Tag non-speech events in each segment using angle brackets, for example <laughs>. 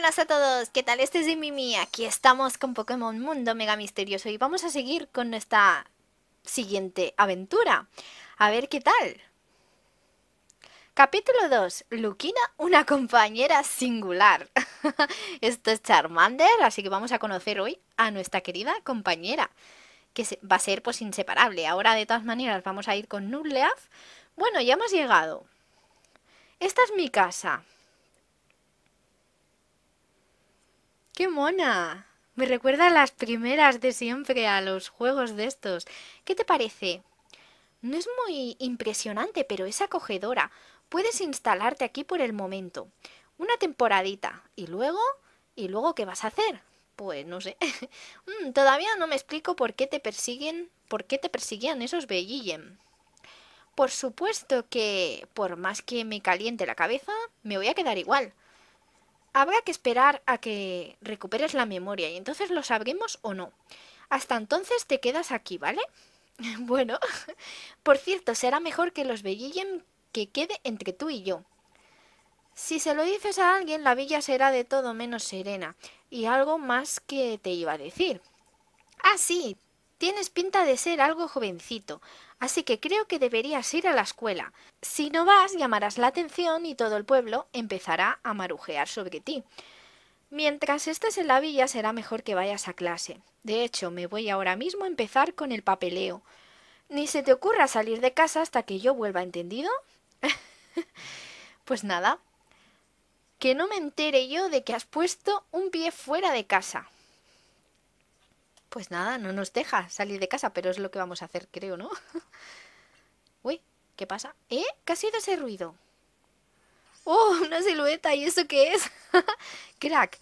buenas a todos, ¿qué tal? Este es Mimi, aquí estamos con Pokémon Mundo Mega Misterioso y vamos a seguir con nuestra siguiente aventura. A ver qué tal. Capítulo 2. Luquina, una compañera singular. <laughs> Esto es Charmander, así que vamos a conocer hoy a nuestra querida compañera, que va a ser pues inseparable. Ahora de todas maneras vamos a ir con Nubleaf. Bueno, ya hemos llegado. Esta es mi casa. ¡Qué mona! Me recuerda a las primeras de siempre, a los juegos de estos. ¿Qué te parece? No es muy impresionante, pero es acogedora. Puedes instalarte aquí por el momento. Una temporadita. ¿Y luego? ¿Y luego qué vas a hacer? Pues no sé. <laughs> Mm, todavía no me explico por qué te persiguen, por qué te persiguían esos Bellillem. Por supuesto que, por más que me caliente la cabeza, me voy a quedar igual habrá que esperar a que recuperes la memoria y entonces lo sabremos o no. Hasta entonces te quedas aquí, ¿vale? <laughs> bueno, <laughs> por cierto, será mejor que los vellillen que quede entre tú y yo. Si se lo dices a alguien, la villa será de todo menos serena. Y algo más que te iba a decir. Ah, sí, tienes pinta de ser algo jovencito así que creo que deberías ir a la escuela. Si no vas, llamarás la atención y todo el pueblo empezará a marujear sobre ti. Mientras estés en la villa será mejor que vayas a clase. De hecho, me voy ahora mismo a empezar con el papeleo. Ni se te ocurra salir de casa hasta que yo vuelva, ¿entendido? <laughs> pues nada. Que no me entere yo de que has puesto un pie fuera de casa. Pues nada, no nos deja salir de casa, pero es lo que vamos a hacer, creo, ¿no? <laughs> Uy, ¿qué pasa? ¿Eh? ¿Qué ha sido ese ruido? ¡Oh, una silueta! ¿Y eso qué es? <laughs> ¡Crack!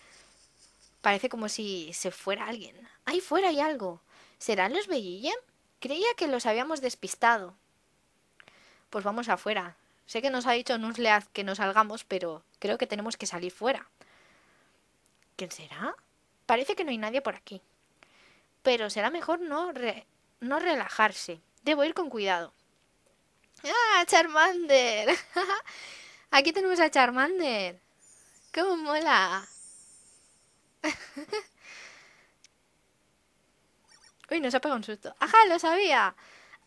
Parece como si se fuera alguien. ¡Ahí fuera hay algo! ¿Serán los Bellillen? Creía que los habíamos despistado. Pues vamos afuera. Sé que nos ha dicho Nuslead que nos salgamos, pero creo que tenemos que salir fuera. ¿Quién será? Parece que no hay nadie por aquí pero será mejor no, no relajarse. Debo ir con cuidado. ¡Ah, Charmander! <laughs> Aquí tenemos a Charmander. ¡Cómo mola! <laughs> Uy, nos ha pegado un susto. ¡Ajá, lo sabía!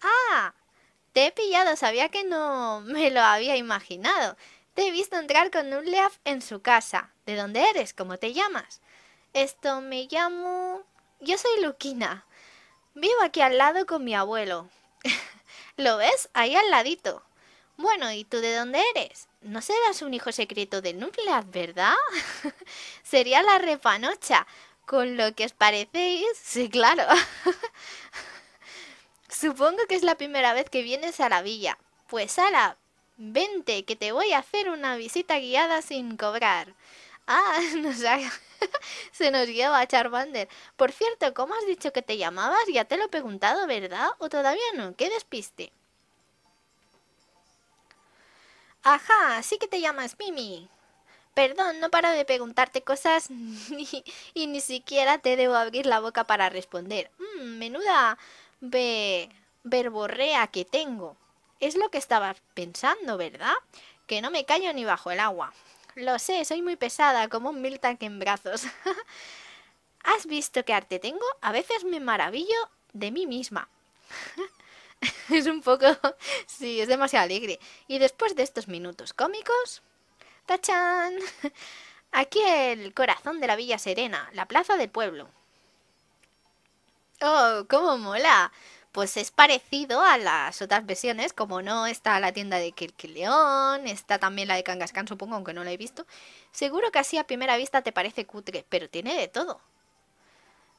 ¡Ah! Te he pillado, sabía que no me lo había imaginado. Te he visto entrar con un leaf en su casa. ¿De dónde eres? ¿Cómo te llamas? Esto me llamo... Yo soy Luquina. Vivo aquí al lado con mi abuelo. <laughs> ¿Lo ves? Ahí al ladito. Bueno, ¿y tú de dónde eres? No serás un hijo secreto de Nuclear, ¿verdad? <laughs> Sería la refanocha. Con lo que os parecéis, sí, claro. <laughs> Supongo que es la primera vez que vienes a la villa. Pues, Ala, vente, que te voy a hacer una visita guiada sin cobrar. Ah, <laughs> <laughs> se nos lleva a Charmander. Por cierto, ¿cómo has dicho que te llamabas? Ya te lo he preguntado, ¿verdad? ¿O todavía no? ¡Qué despiste! Ajá, sí que te llamas Mimi. Perdón, no paro de preguntarte cosas <laughs> y ni siquiera te debo abrir la boca para responder. Mm, menuda verborrea que tengo. Es lo que estabas pensando, ¿verdad? Que no me callo ni bajo el agua. Lo sé, soy muy pesada, como un tanque en brazos. <laughs> ¿Has visto qué arte tengo? A veces me maravillo de mí misma. <laughs> es un poco... sí, es demasiado alegre. Y después de estos minutos cómicos... ¡Tachán! <laughs> Aquí el corazón de la Villa Serena, la plaza del pueblo. ¡Oh, cómo mola! pues es parecido a las otras versiones, como no está la tienda de León, está también la de Kangaskhan, supongo, aunque no la he visto. Seguro que así a primera vista te parece cutre, pero tiene de todo.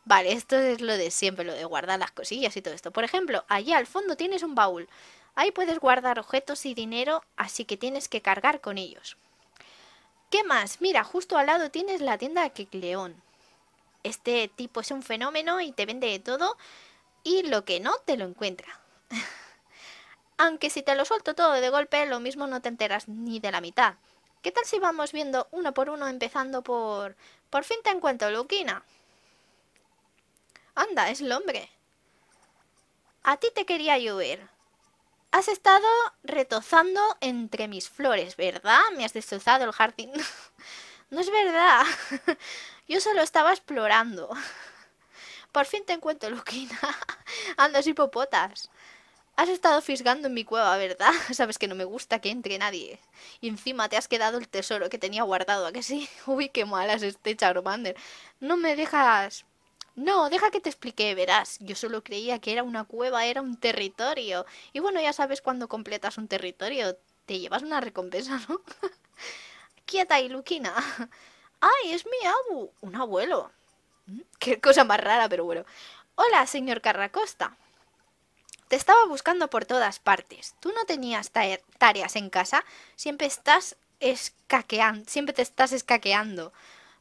Vale, esto es lo de siempre, lo de guardar las cosillas y todo esto. Por ejemplo, allí al fondo tienes un baúl. Ahí puedes guardar objetos y dinero, así que tienes que cargar con ellos. ¿Qué más? Mira, justo al lado tienes la tienda de Kikleón. Este tipo es un fenómeno y te vende de todo y lo que no te lo encuentra. <laughs> Aunque si te lo suelto todo de golpe, lo mismo no te enteras ni de la mitad. ¿Qué tal si vamos viendo uno por uno empezando por... Por fin te encuentro, Luquina. Anda, es el hombre. A ti te quería llover. Has estado retozando entre mis flores, ¿verdad? Me has destrozado el jardín. <laughs> no es verdad. <laughs> Yo solo estaba explorando. Por fin te encuentro, Luquina. <laughs> Andas hipopotas. Has estado fisgando en mi cueva, ¿verdad? <laughs> Sabes que no me gusta que entre nadie. Y encima te has quedado el tesoro que tenía guardado, ¿a que sí? <laughs> Uy, qué malas este Charmander. No me dejas... No, deja que te explique, verás. Yo solo creía que era una cueva, era un territorio. Y bueno, ya sabes cuando completas un territorio, te llevas una recompensa, ¿no? Quieta ahí, Luquina. ¡Ay, es mi abu! Un abuelo. <laughs> Qué cosa más rara, pero bueno. Hola, señor Carracosta. Te estaba buscando por todas partes. Tú no tenías tareas en casa. Siempre estás escaqueando. Siempre te estás escaqueando.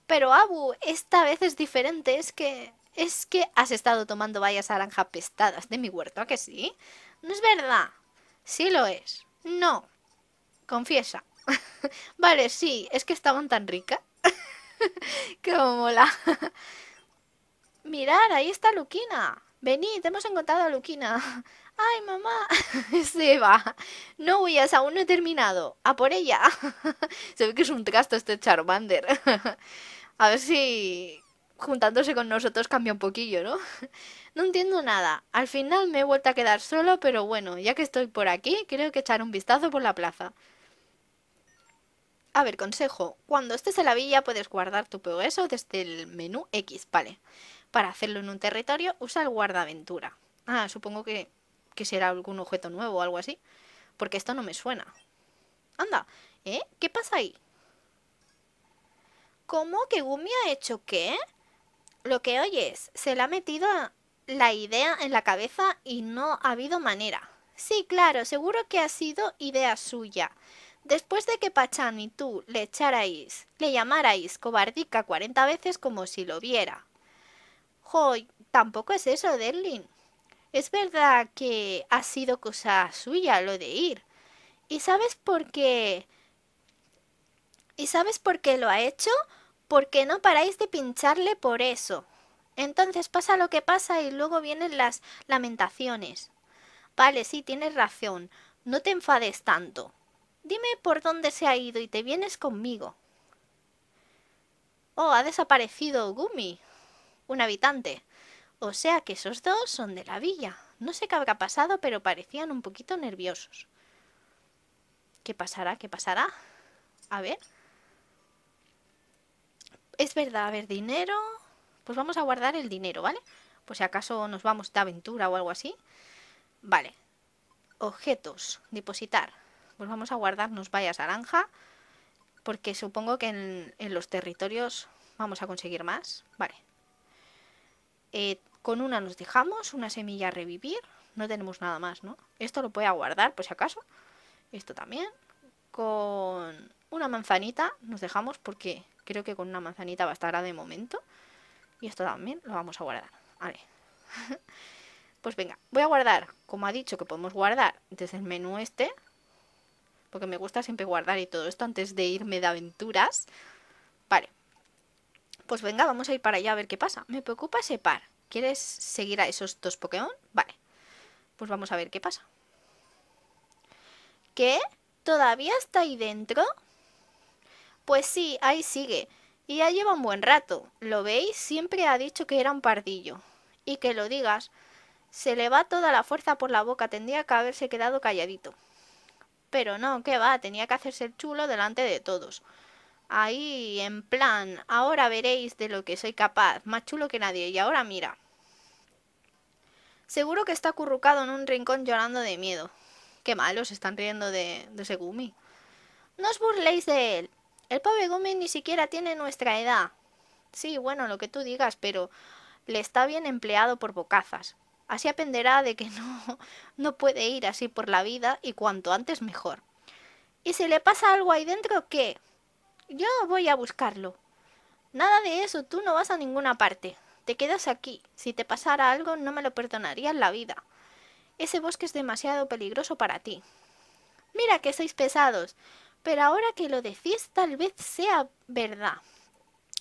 Pero Abu, esta vez es diferente. Es que es que has estado tomando bayas naranja pestadas de mi huerto, ¿a que sí? No es verdad. Sí lo es. No. Confiesa. <laughs> vale, sí, es que estaban tan ricas. <laughs> Qué mola. ¡Mirad! ahí está Luquina. Venid, hemos encontrado a Luquina. <laughs> ¡Ay, mamá! <laughs> Se va. No huyas, aún no he terminado. ¡A por ella! <laughs> Se ve que es un trasto este Charmander. A ver si juntándose con nosotros cambia un poquillo, ¿no? No entiendo nada. Al final me he vuelto a quedar solo, pero bueno, ya que estoy por aquí, creo que echar un vistazo por la plaza. A ver, consejo. Cuando estés en la villa puedes guardar tu progreso desde el menú X, vale. Para hacerlo en un territorio, usa el guardaventura. Ah, supongo que, será algún objeto nuevo o algo así. Porque esto no me suena. Anda, ¿eh? ¿Qué pasa ahí? ¿Cómo que Gumi ha hecho qué? Lo que oyes, se le ha metido la idea en la cabeza y no ha habido manera. Sí, claro, seguro que ha sido idea suya. Después de que Pachan y tú le echarais, le llamarais cobardica 40 veces como si lo viera tampoco es eso, Derlin. Es verdad que ha sido cosa suya lo de ir. ¿Y sabes por qué? ¿Y sabes por qué lo ha hecho? Porque no paráis de pincharle por eso. Entonces pasa lo que pasa y luego vienen las lamentaciones. Vale, sí, tienes razón. No te enfades tanto. Dime por dónde se ha ido y te vienes conmigo. Oh, ha desaparecido Gumi un habitante. O sea que esos dos son de la villa. No sé qué habrá pasado, pero parecían un poquito nerviosos. ¿Qué pasará? ¿Qué pasará? A ver. Es verdad, a ver, dinero... Pues vamos a guardar el dinero, ¿vale? Pues si acaso nos vamos de aventura o algo así. Vale. Objetos. Depositar. Pues vamos a guardarnos vallas naranja. Porque supongo que en, en los territorios vamos a conseguir más. Vale. Eh, con una nos dejamos, una semilla a revivir. No tenemos nada más, ¿no? Esto lo voy a guardar, por si acaso. Esto también. Con una manzanita nos dejamos porque creo que con una manzanita bastará de momento. Y esto también lo vamos a guardar. Vale. <laughs> pues venga, voy a guardar, como ha dicho, que podemos guardar desde el menú este. Porque me gusta siempre guardar y todo esto antes de irme de aventuras. Pues venga, vamos a ir para allá a ver qué pasa. Me preocupa ese par. ¿Quieres seguir a esos dos Pokémon? Vale. Pues vamos a ver qué pasa. ¿Qué? ¿Todavía está ahí dentro? Pues sí, ahí sigue. Y ya lleva un buen rato. ¿Lo veis? Siempre ha dicho que era un pardillo. Y que lo digas, se le va toda la fuerza por la boca. Tendría que haberse quedado calladito. Pero no, ¿qué va, tenía que hacerse el chulo delante de todos ahí en plan, ahora veréis de lo que soy capaz, más chulo que nadie, y ahora mira. Seguro que está acurrucado en un rincón llorando de miedo. Qué malos están riendo de, de ese Gumi. No os burléis de él. El pobre Gumi ni siquiera tiene nuestra edad. Sí, bueno, lo que tú digas, pero le está bien empleado por bocazas. Así aprenderá de que no, <laughs> no puede ir así por la vida y cuanto antes mejor. ¿Y si le pasa algo ahí dentro, qué? Yo voy a buscarlo. Nada de eso, tú no vas a ninguna parte. Te quedas aquí. Si te pasara algo, no me lo perdonarías la vida. Ese bosque es demasiado peligroso para ti. Mira que sois pesados, pero ahora que lo decís tal vez sea verdad.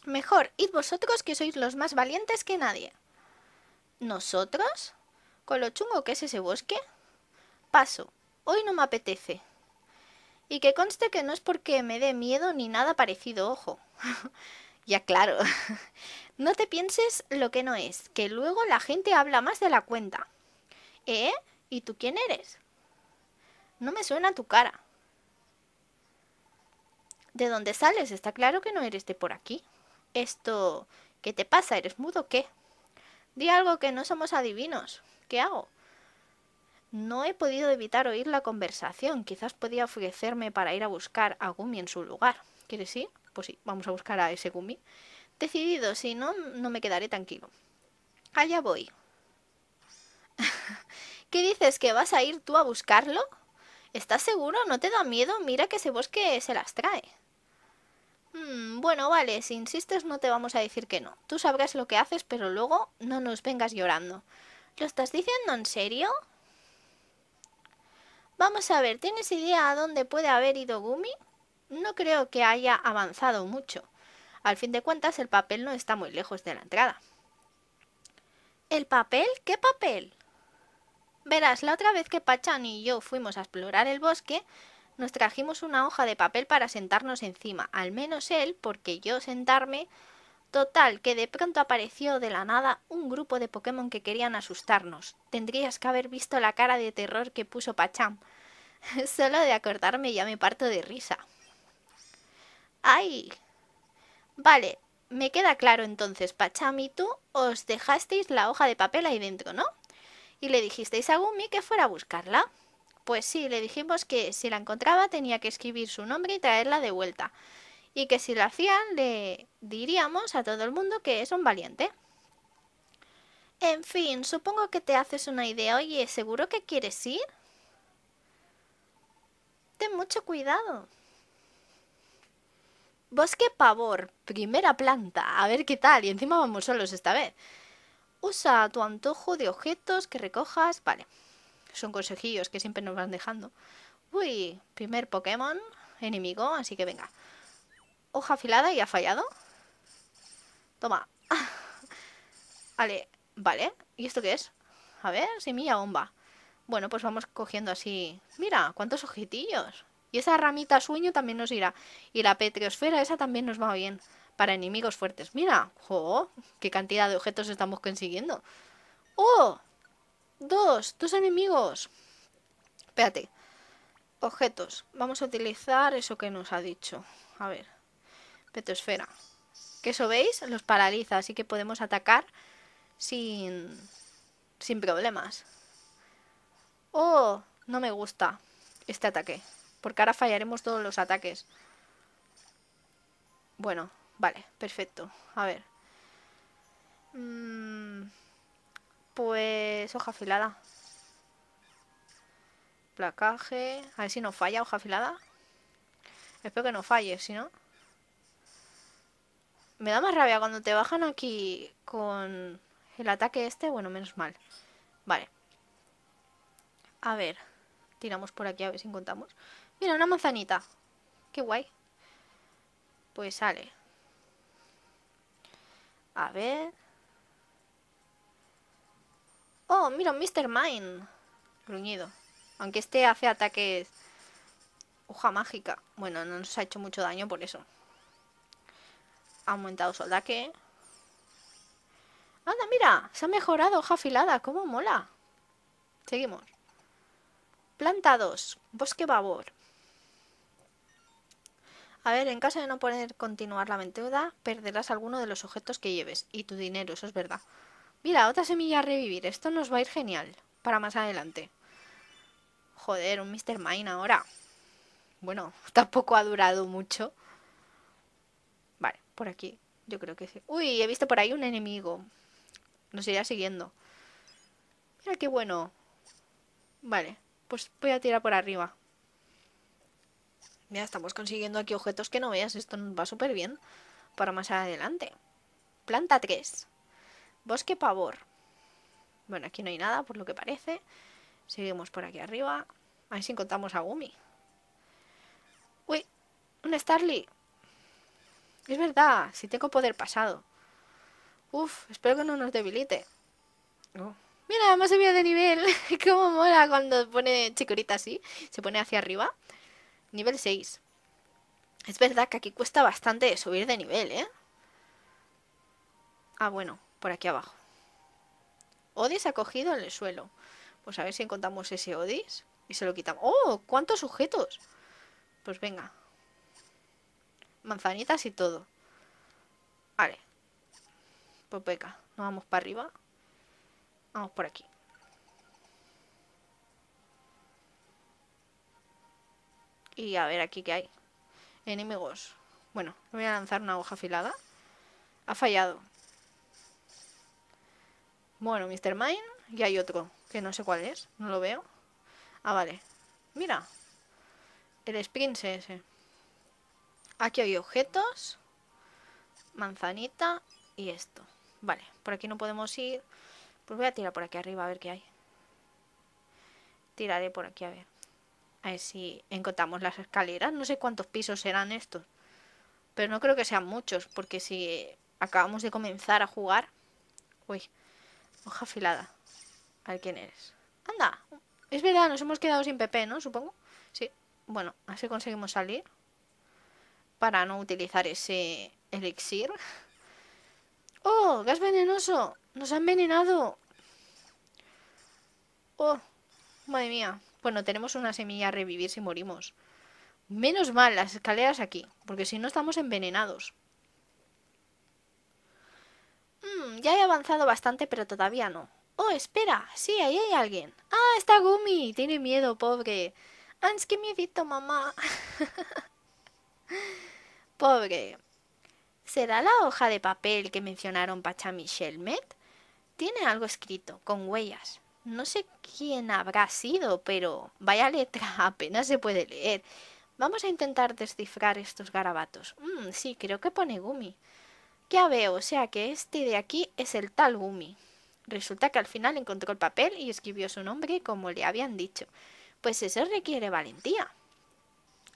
Mejor, id vosotros que sois los más valientes que nadie. ¿Nosotros? ¿Con lo chungo que es ese bosque? Paso, hoy no me apetece. Y que conste que no es porque me dé miedo ni nada parecido, ojo. <laughs> ya claro. <laughs> no te pienses lo que no es, que luego la gente habla más de la cuenta. ¿Eh? ¿Y tú quién eres? No me suena tu cara. ¿De dónde sales? Está claro que no eres de por aquí. Esto... ¿Qué te pasa? ¿Eres mudo qué? Di algo que no somos adivinos. ¿Qué hago? No he podido evitar oír la conversación. Quizás podía ofrecerme para ir a buscar a Gumi en su lugar. ¿Quieres ir? Pues sí, vamos a buscar a ese Gumi. Decidido, si no, no me quedaré tranquilo. Allá voy. <laughs> ¿Qué dices? ¿Que vas a ir tú a buscarlo? ¿Estás seguro? ¿No te da miedo? Mira que ese bosque se las trae. Mm, bueno, vale, si insistes no te vamos a decir que no. Tú sabrás lo que haces, pero luego no nos vengas llorando. ¿Lo estás diciendo en serio? Vamos a ver, ¿tienes idea a dónde puede haber ido Gumi? No creo que haya avanzado mucho. Al fin de cuentas, el papel no está muy lejos de la entrada. ¿El papel? ¿Qué papel? Verás, la otra vez que Pachan y yo fuimos a explorar el bosque, nos trajimos una hoja de papel para sentarnos encima. Al menos él, porque yo sentarme Total, que de pronto apareció de la nada un grupo de Pokémon que querían asustarnos. Tendrías que haber visto la cara de terror que puso Pacham. <laughs> Solo de acordarme ya me parto de risa. ¡Ay! Vale, me queda claro entonces, Pacham y tú os dejasteis la hoja de papel ahí dentro, ¿no? Y le dijisteis a Gumi que fuera a buscarla. Pues sí, le dijimos que si la encontraba tenía que escribir su nombre y traerla de vuelta y que si lo hacían le diríamos a todo el mundo que es un valiente. En fin, supongo que te haces una idea. Oye, ¿seguro que quieres ir? Ten mucho cuidado. Bosque Pavor, primera planta. A ver qué tal. Y encima vamos solos esta vez. Usa tu antojo de objetos que recojas. Vale. Son consejillos que siempre nos van dejando. Uy, primer Pokémon enemigo, así que venga hoja afilada y ha fallado. Toma. <laughs> vale, vale. ¿Y esto qué es? A ver, semilla bomba. Bueno, pues vamos cogiendo así. Mira, cuántos ojitillos. Y esa ramita sueño también nos irá. Y la petriosfera esa también nos va bien. Para enemigos fuertes. Mira, ¡oh! ¡Qué cantidad de objetos estamos consiguiendo! ¡Oh! Dos, dos enemigos. Espérate. Objetos. Vamos a utilizar eso que nos ha dicho. A ver. Petosfera. Que eso, ¿veis? Los paraliza, así que podemos atacar sin, sin problemas. ¡Oh! No me gusta este ataque. Porque ahora fallaremos todos los ataques. Bueno, vale, perfecto. A ver. Mm, pues hoja afilada. Placaje. A ver si no falla hoja afilada. Espero que no falle, si no... Me da más rabia cuando te bajan aquí con el ataque este. Bueno, menos mal. Vale. A ver. Tiramos por aquí a ver si encontramos. Mira, una manzanita. Qué guay. Pues sale. A ver. Oh, mira, un Mr. Mine. Gruñido. Aunque este hace ataques... Hoja mágica. Bueno, no nos ha hecho mucho daño por eso ha aumentado soldaque. ¿qué? Anda, mira, se ha mejorado hoja afilada, cómo mola. Seguimos. Planta 2, bosque babor. A ver, en caso de no poder continuar la aventura, perderás alguno de los objetos que lleves y tu dinero, eso es verdad. Mira, otra semilla a revivir, esto nos va a ir genial para más adelante. Joder, un Mr. Mine ahora. Bueno, <laughs> tampoco ha durado mucho. Por aquí, yo creo que sí. Uy, he visto por ahí un enemigo. Nos irá siguiendo. Mira qué bueno. Vale, pues voy a tirar por arriba. Mira, estamos consiguiendo aquí objetos que no veas. Esto nos va súper bien para más adelante. Planta 3. Bosque pavor. Bueno, aquí no hay nada, por lo que parece. Seguimos por aquí arriba. Ahí ver encontramos a Gumi. Uy, un Starly. Es verdad, si tengo poder pasado. Uf, espero que no nos debilite. Mira, hemos subido de nivel. <laughs> Cómo mola cuando pone Chicorita así. Se pone hacia arriba. Nivel 6. Es verdad que aquí cuesta bastante subir de nivel, ¿eh? Ah, bueno, por aquí abajo. Odis ha cogido en el suelo. Pues a ver si encontramos ese Odis y se lo quitamos. ¡Oh! ¿Cuántos sujetos? Pues venga, manzanitas y todo. Vale. Pues peca nos vamos para arriba. Vamos por aquí. Y a ver aquí qué hay. Enemigos. Bueno, voy a lanzar una hoja afilada. Ha fallado. Bueno, Mr. Mine. Y hay otro, que no sé cuál es. No lo veo. Ah, vale. Mira. El Spin ese. Aquí hay objetos. Manzanita y esto. Vale, por aquí no podemos ir. Pues voy a tirar por aquí arriba a ver qué hay. Tiraré por aquí a ver. A ver si encontramos las escaleras. No sé cuántos pisos serán estos. Pero no creo que sean muchos. Porque si acabamos de comenzar a jugar... Uy, hoja afilada. A ver quién eres. Anda. Es verdad, nos hemos quedado sin PP ¿no? Supongo. Sí. Bueno, así conseguimos salir para no utilizar ese elixir. ¡Oh! ¡Gas venenoso! ¡Nos ha envenenado! ¡Oh! Madre mía. Bueno, tenemos una semilla a revivir si morimos. Menos mal las escaleras aquí, porque si no estamos envenenados. Mm, ya he avanzado bastante, pero todavía no. ¡Oh, espera! Sí, ahí hay alguien. ¡Ah, está Gumi! Tiene miedo, pobre. antes qué miedito, mamá! <laughs> Pobre. ¿Será la hoja de papel que mencionaron Pacha Tiene algo escrito, con huellas. No sé quién habrá sido, pero vaya letra, <laughs> apenas se puede leer. Vamos a intentar descifrar estos garabatos. Mm, sí, creo que pone Gumi. Ya veo, o sea que este de aquí es el tal Gumi. Resulta que al final encontró el papel y escribió su nombre como le habían dicho. Pues eso requiere valentía.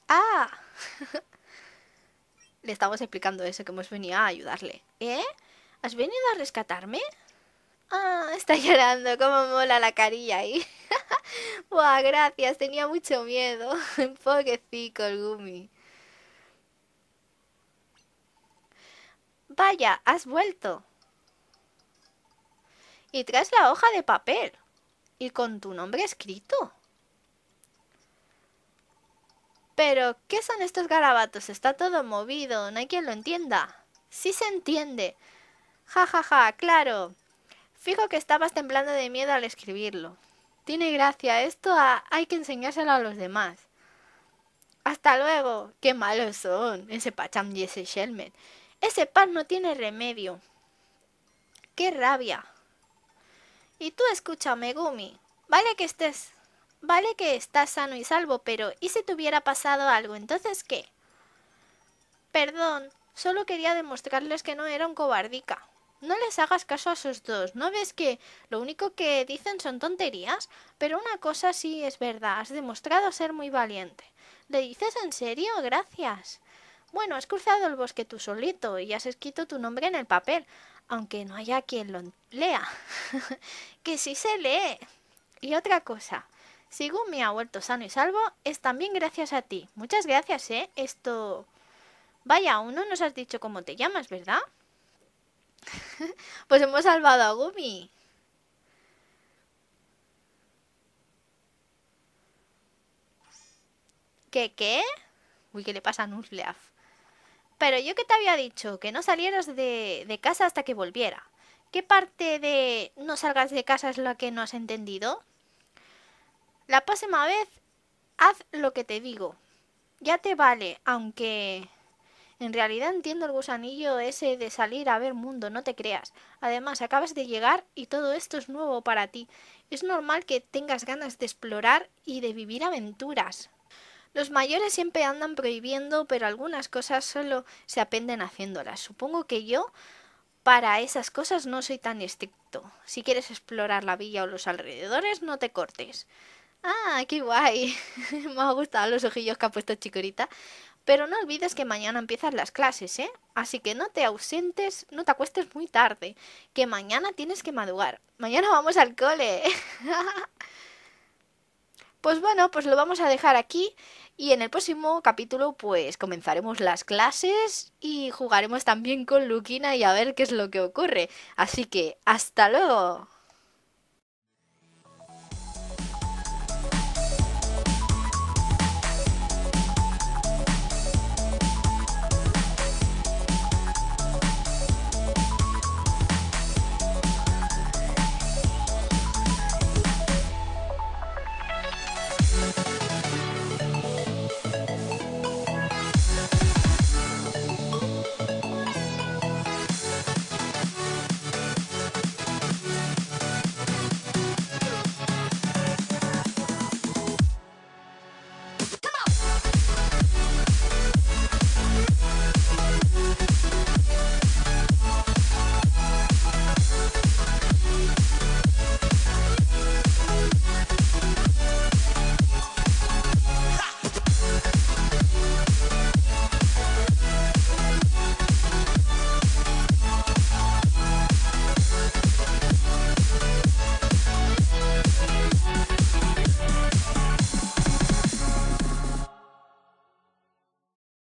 ¡Ah! <laughs> Le estamos explicando eso, que hemos venido a ayudarle. ¿Eh? ¿Has venido a rescatarme? Ah, está llorando, ¡Cómo mola la carilla ahí. <laughs> Buah, gracias, tenía mucho miedo. <laughs> Pobrecito el Gumi. Vaya, has vuelto. Y traes la hoja de papel. Y con tu nombre escrito. Pero, ¿qué son estos garabatos? Está todo movido, no hay quien lo entienda. Sí se entiende. Ja, ja, ja, claro. Fijo que estabas temblando de miedo al escribirlo. Tiene gracia, esto hay que enseñárselo a los demás. Hasta luego. Qué malos son, ese Pacham y ese Shelmet. Ese pan no tiene remedio. Qué rabia. Y tú escúchame, Gumi. Vale que estés Vale que estás sano y salvo, pero ¿y si te hubiera pasado algo? ¿Entonces qué? Perdón, solo quería demostrarles que no era un cobardica. No les hagas caso a esos dos. ¿No ves que lo único que dicen son tonterías? Pero una cosa sí es verdad. Has demostrado ser muy valiente. ¿Le dices en serio? Gracias. Bueno, has cruzado el bosque tú solito y has escrito tu nombre en el papel, aunque no haya quien lo lea. <laughs> que sí se lee. Y otra cosa, Gumi ha vuelto sano y salvo, es también gracias a ti. Muchas gracias, ¿eh? Esto... Vaya, aún no nos has dicho cómo te llamas, ¿verdad? <laughs> pues hemos salvado a Gumi. ¿Qué qué? Uy, ¿qué le pasa a Nuzleaf? Pero yo que te había dicho, que no salieras de, de casa hasta que volviera. ¿Qué parte de no salgas de casa es la que no has entendido? La próxima vez, haz lo que te digo. Ya te vale, aunque... En realidad entiendo el gusanillo ese de salir a ver mundo, no te creas. Además, acabas de llegar y todo esto es nuevo para ti. Es normal que tengas ganas de explorar y de vivir aventuras. Los mayores siempre andan prohibiendo, pero algunas cosas solo se aprenden haciéndolas. Supongo que yo para esas cosas no soy tan estricto. Si quieres explorar la villa o los alrededores, no te cortes. Ah, qué guay. <laughs> Me ha gustado los ojillos que ha puesto Chikorita. Pero no olvides que mañana empiezan las clases, ¿eh? Así que no te ausentes, no te acuestes muy tarde, que mañana tienes que madugar. Mañana <laughs> vamos al cole. <laughs> pues bueno, pues lo vamos a dejar aquí y en el próximo capítulo pues comenzaremos las clases y jugaremos también con Luquina y a ver qué es lo que ocurre. Así que hasta luego.